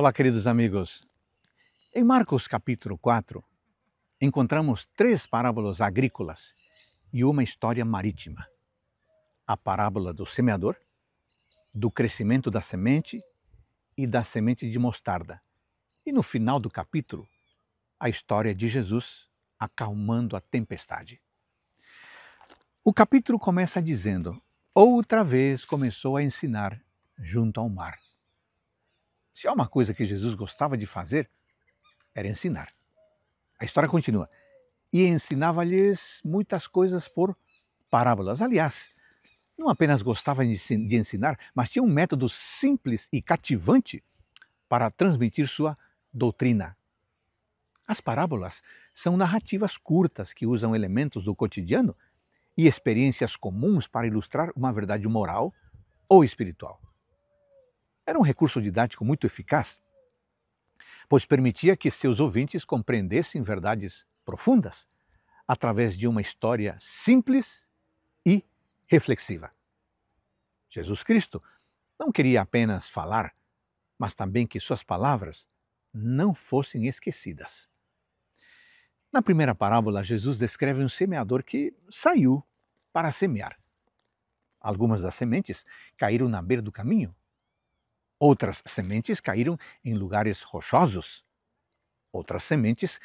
Olá, queridos amigos. Em Marcos capítulo 4, encontramos três parábolas agrícolas e uma história marítima. A parábola do semeador, do crescimento da semente e da semente de mostarda. E no final do capítulo, a história de Jesus acalmando a tempestade. O capítulo começa dizendo: Outra vez começou a ensinar junto ao mar. Se há é uma coisa que Jesus gostava de fazer, era ensinar. A história continua. E ensinava-lhes muitas coisas por parábolas. Aliás, não apenas gostava de ensinar, mas tinha um método simples e cativante para transmitir sua doutrina. As parábolas são narrativas curtas que usam elementos do cotidiano e experiências comuns para ilustrar uma verdade moral ou espiritual. Era um recurso didático muito eficaz, pois permitia que seus ouvintes compreendessem verdades profundas através de uma história simples e reflexiva. Jesus Cristo não queria apenas falar, mas também que suas palavras não fossem esquecidas. Na primeira parábola, Jesus descreve um semeador que saiu para semear. Algumas das sementes caíram na beira do caminho Outras sementes caíram em lugares rochosos. Outras sementes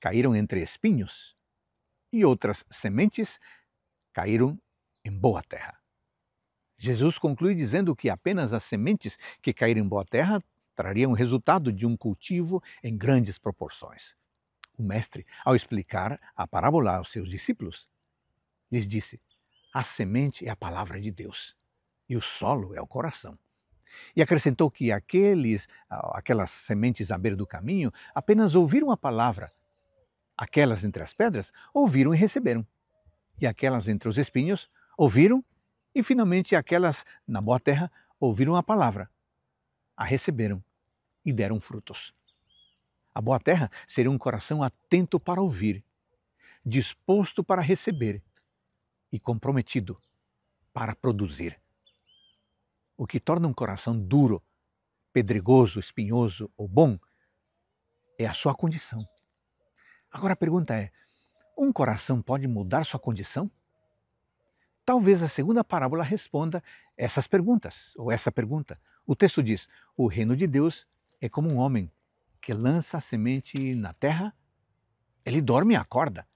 caíram entre espinhos. E outras sementes caíram em boa terra. Jesus conclui dizendo que apenas as sementes que caíram em boa terra trariam o resultado de um cultivo em grandes proporções. O mestre, ao explicar a parábola aos seus discípulos, lhes disse: A semente é a palavra de Deus e o solo é o coração. E acrescentou que aqueles, aquelas sementes à beira do caminho, apenas ouviram a palavra. Aquelas entre as pedras ouviram e receberam. E aquelas entre os espinhos ouviram e finalmente aquelas na boa terra ouviram a palavra, a receberam e deram frutos. A boa terra seria um coração atento para ouvir, disposto para receber e comprometido para produzir o que torna um coração duro, pedregoso, espinhoso ou bom, é a sua condição. Agora a pergunta é: um coração pode mudar sua condição? Talvez a segunda parábola responda essas perguntas, ou essa pergunta. O texto diz: O reino de Deus é como um homem que lança a semente na terra, ele dorme e acorda,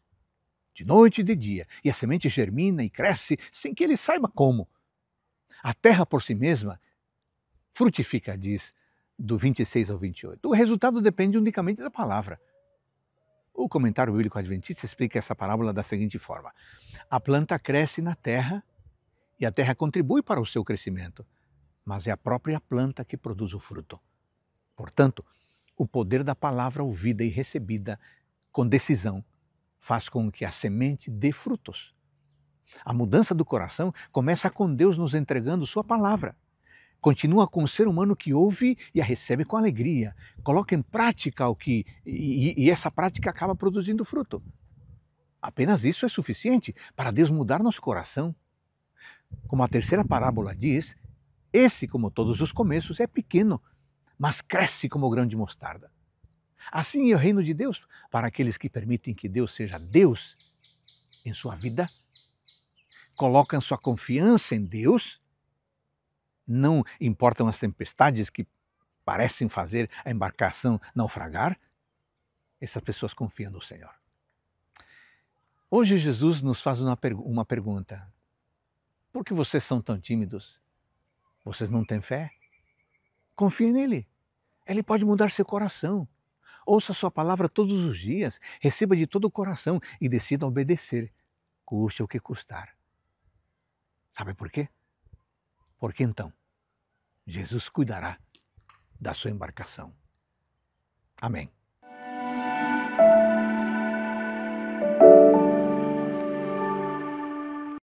de noite e de dia, e a semente germina e cresce sem que ele saiba como. A terra por si mesma frutifica, diz do 26 ao 28. O resultado depende unicamente da palavra. O comentário bíblico adventista explica essa parábola da seguinte forma: A planta cresce na terra e a terra contribui para o seu crescimento, mas é a própria planta que produz o fruto. Portanto, o poder da palavra ouvida e recebida com decisão faz com que a semente dê frutos. A mudança do coração começa com Deus nos entregando Sua palavra. Continua com o ser humano que ouve e a recebe com alegria. Coloca em prática o que. e, e essa prática acaba produzindo fruto. Apenas isso é suficiente para Deus mudar nosso coração. Como a terceira parábola diz, esse, como todos os começos, é pequeno, mas cresce como o grão de mostarda. Assim é o reino de Deus para aqueles que permitem que Deus seja Deus em sua vida colocam sua confiança em Deus, não importam as tempestades que parecem fazer a embarcação naufragar, essas pessoas confiam no Senhor. Hoje Jesus nos faz uma, pergu uma pergunta: Por que vocês são tão tímidos? Vocês não têm fé? Confie nele. Ele pode mudar seu coração. Ouça sua palavra todos os dias, receba de todo o coração e decida obedecer, custe o que custar. Sabe por quê? Porque então Jesus cuidará da sua embarcação. Amém.